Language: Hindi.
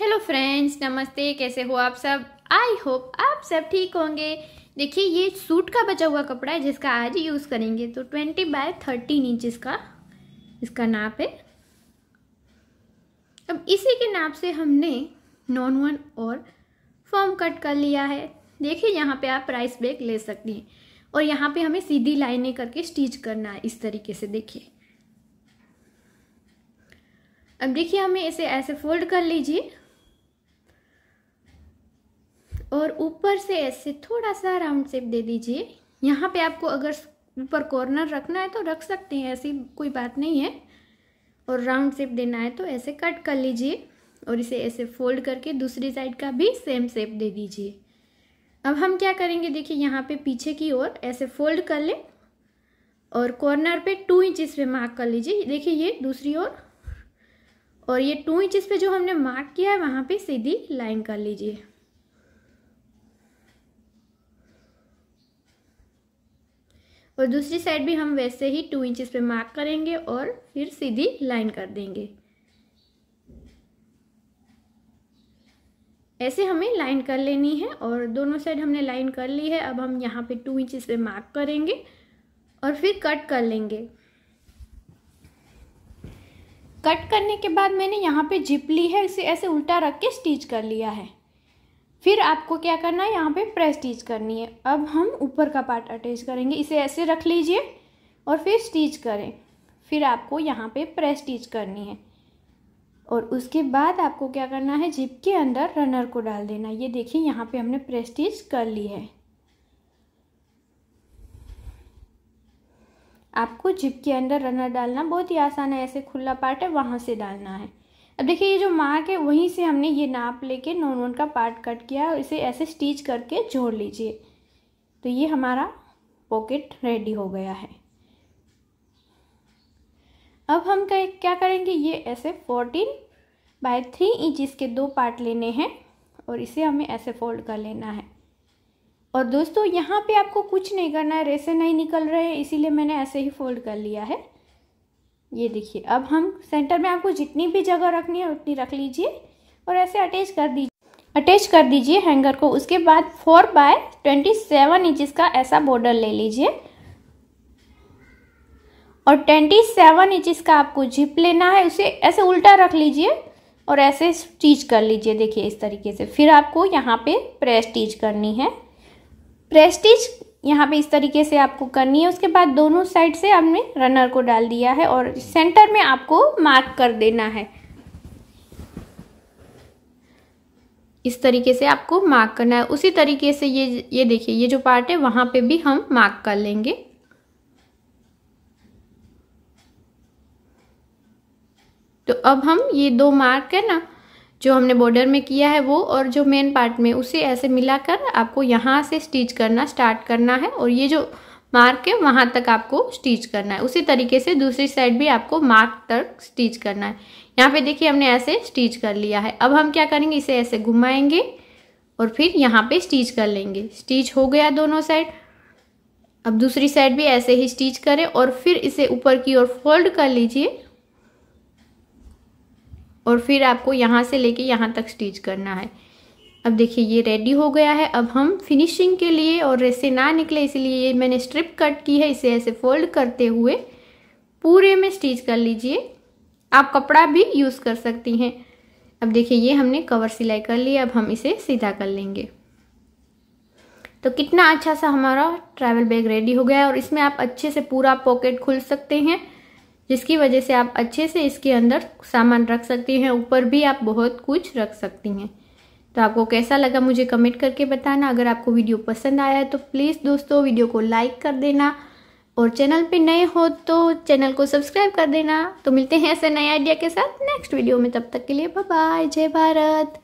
हेलो फ्रेंड्स नमस्ते कैसे हो आप सब आई होप आप सब ठीक होंगे देखिए ये सूट का बचा हुआ कपड़ा है जिसका आज यूज़ करेंगे तो ट्वेंटी बाय थर्टीन इंच इसका इसका नाप है अब इसी के नाप से हमने नॉन वन और फॉर्म कट कर लिया है देखिए यहाँ पे आप प्राइस ब्रेक ले सकती हैं और यहाँ पे हमें सीधी लाइनें करके स्टिच करना है इस तरीके से देखिए अब देखिए हमें इसे ऐसे फोल्ड कर लीजिए और ऊपर से ऐसे थोड़ा सा राउंड शेप दे दीजिए यहाँ पे आपको अगर ऊपर कॉर्नर रखना है तो रख सकते हैं ऐसी कोई बात नहीं है और राउंड शेप देना है तो ऐसे कट कर लीजिए और इसे ऐसे फोल्ड करके दूसरी साइड का भी सेम शेप दे दीजिए अब हम क्या करेंगे देखिए यहाँ पे पीछे की ओर ऐसे फोल्ड कर लें और कॉर्नर पे टू इंचज़ पे मार्क कर लीजिए देखिए ये दूसरी ओर और, और ये टू इंचज़ पे जो हमने मार्क किया है वहाँ पे सीधी लाइन कर लीजिए और दूसरी साइड भी हम वैसे ही टू इंचेस पे मार्क करेंगे और फिर सीधी लाइन कर देंगे ऐसे हमें लाइन कर लेनी है और दोनों साइड हमने लाइन कर ली है अब हम यहाँ पे टू इंचेस पे मार्क करेंगे और फिर कट कर लेंगे कट करने के बाद मैंने यहाँ पे जिप ली है इसे ऐसे उल्टा रख के स्टिच कर लिया है फिर आपको क्या करना है यहाँ पे प्रेस स्टीच करनी है अब हम ऊपर का पार्ट अटैच करेंगे इसे ऐसे रख लीजिए और फिर स्टिच करें फिर आपको यहाँ पे प्रेस स्टिच करनी है और उसके बाद आपको क्या करना है जिप के अंदर रनर को डाल देना ये देखिए यहाँ पे हमने प्रेस स्टिच कर ली है आपको जिप के अंदर रनर डालना बहुत ही आसान है ऐसे खुला पार्ट है वहाँ से डालना है अब देखिए ये जो मार्क है वहीं से हमने ये नाप लेके नॉन वन का पार्ट कट किया और इसे ऐसे स्टिच करके जोड़ लीजिए तो ये हमारा पॉकेट रेडी हो गया है अब हम क्या करेंगे ये ऐसे फोर्टीन बाय थ्री इंच इसके दो पार्ट लेने हैं और इसे हमें ऐसे फोल्ड कर लेना है और दोस्तों यहाँ पे आपको कुछ नहीं करना है रेसे नहीं निकल रहे हैं इसीलिए मैंने ऐसे ही फोल्ड कर लिया है ये देखिए अब हम सेंटर में आपको जितनी भी जगह रखनी है उतनी रख लीजिए और ऐसे अटैच कर दीजिए अटैच कर दीजिए हैंगर को उसके बाद four by twenty seven inches का ऐसा बॉर्डर ले लीजिए और ट्वेंटी सेवन इंचिस का आपको जिप लेना है उसे ऐसे उल्टा रख लीजिए और ऐसे स्टिच कर लीजिए देखिए इस तरीके से फिर आपको यहाँ पे प्रेस्टिच करनी है प्रेस्टिच यहाँ पे इस तरीके से आपको करनी है उसके बाद दोनों साइड से आपने रनर को डाल दिया है और सेंटर में आपको मार्क कर देना है इस तरीके से आपको मार्क करना है उसी तरीके से ये ये देखिए ये जो पार्ट है वहाँ पे भी हम मार्क कर लेंगे तो अब हम ये दो मार्क है ना जो हमने बॉर्डर में किया है वो और जो मेन पार्ट में उसे ऐसे मिलाकर आपको यहाँ से स्टिच करना स्टार्ट करना है और ये जो मार्क है वहाँ तक आपको स्टिच करना है उसी तरीके से दूसरी साइड भी आपको मार्क तक स्टिच करना है यहाँ पे देखिए हमने ऐसे स्टिच कर लिया है अब हम क्या करेंगे इसे ऐसे घुमाएंगे और फिर यहाँ पे स्टिच कर लेंगे स्टिच हो गया दोनों साइड अब दूसरी साइड भी ऐसे ही स्टिच करें और फिर इसे ऊपर की ओर फोल्ड कर लीजिए और फिर आपको यहाँ से लेके यहाँ तक स्टिच करना है अब देखिए ये रेडी हो गया है अब हम फिनिशिंग के लिए और ऐसे ना निकले इसलिए ये मैंने स्ट्रिप कट की है इसे ऐसे फोल्ड करते हुए पूरे में स्टिच कर लीजिए आप कपड़ा भी यूज़ कर सकती हैं अब देखिए ये हमने कवर सिलाई कर लिया अब हम इसे सीधा कर लेंगे तो कितना अच्छा सा हमारा ट्रैवल बैग रेडी हो गया है और इसमें आप अच्छे से पूरा पॉकेट खुल सकते हैं जिसकी वजह से आप अच्छे से इसके अंदर सामान रख सकती हैं ऊपर भी आप बहुत कुछ रख सकती हैं तो आपको कैसा लगा मुझे कमेंट करके बताना अगर आपको वीडियो पसंद आया है तो प्लीज़ दोस्तों वीडियो को लाइक कर देना और चैनल पे नए हो तो चैनल को सब्सक्राइब कर देना तो मिलते हैं ऐसे नए आइडिया के साथ नेक्स्ट वीडियो में तब तक के लिए बाय जय भारत